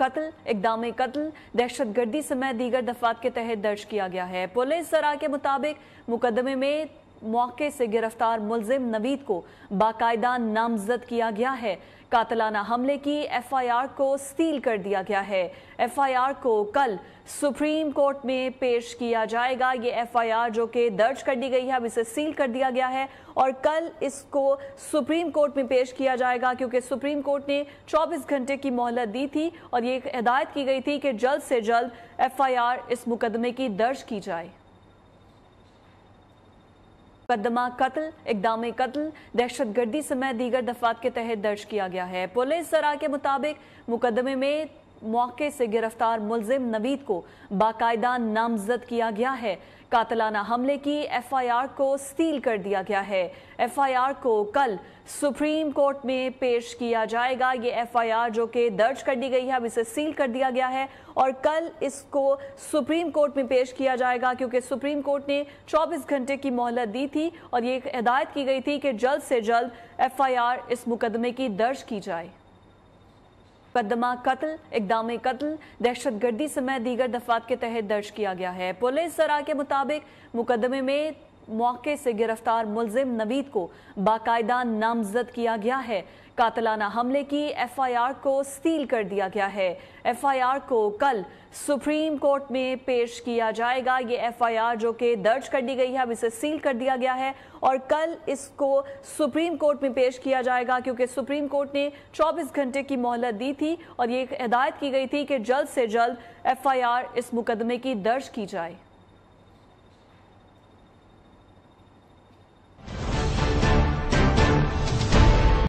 कत्ल इकदाम कत्ल दहशत गर्दी समेत दीगर दफात के तहत दर्ज किया गया है पुलिस जरा के मुताबिक मुकदमे में मौके से गिरफ्तार मुलजिम नवीद को बाकायदा नामजद किया गया है कातलाना हमले की एफआईआर को सील कर दिया गया है एफआईआर को कल सुप्रीम कोर्ट में पेश किया जाएगा ये एफआईआर जो कि दर्ज कर दी गई है अब इसे सील कर दिया गया है और कल इसको सुप्रीम कोर्ट में पेश किया जाएगा क्योंकि सुप्रीम कोर्ट ने 24 घंटे की मोहलत दी थी और ये हिदायत की गई थी कि जल्द से जल्द आर इस मुकदमे की दर्ज की जाए मुकदमा कत्ल इकदाम कत्ल दहशत गर्दी समेत दीगर दफात के तहत दर्ज किया गया है पुलिस जरा के मुताबिक मुकदमे में मौके से गिरफ्तार मुलजिम नवीद को बाकायदा नामजद किया गया है कातलाना हमले की एफआईआर को सील कर दिया गया है एफआईआर को कल सुप्रीम कोर्ट में पेश किया जाएगा ये एफआईआर जो कि दर्ज कर दी गई है अब इसे सील कर दिया गया है और कल इसको सुप्रीम कोर्ट में पेश किया जाएगा क्योंकि सुप्रीम कोर्ट ने 24 घंटे की मोहलत दी थी और ये हिदायत की गई थी कि जल्द से जल्द आर इस मुकदमे की दर्ज की जाए मुकदमा कत्ल इकदाम कत्ल दहशत गर्दी समेत दीगर दफात के तहत दर्ज किया गया है पुलिस सरा के मुताबिक मुकदमे में मौके से गिरफ्तार मुलजिम नवीद को बाकायदा नामजद किया गया है कातलाना हमले की एफआईआर को सील कर दिया गया है एफआईआर को कल सुप्रीम कोर्ट में पेश किया जाएगा ये एफआईआर जो कि दर्ज कर दी गई है अब इसे सील कर दिया गया है और कल इसको सुप्रीम कोर्ट में पेश किया जाएगा क्योंकि सुप्रीम कोर्ट ने 24 घंटे की मोहलत दी थी और ये हिदायत की गई थी कि जल्द से जल्द आर इस मुकदमे की दर्ज की जाए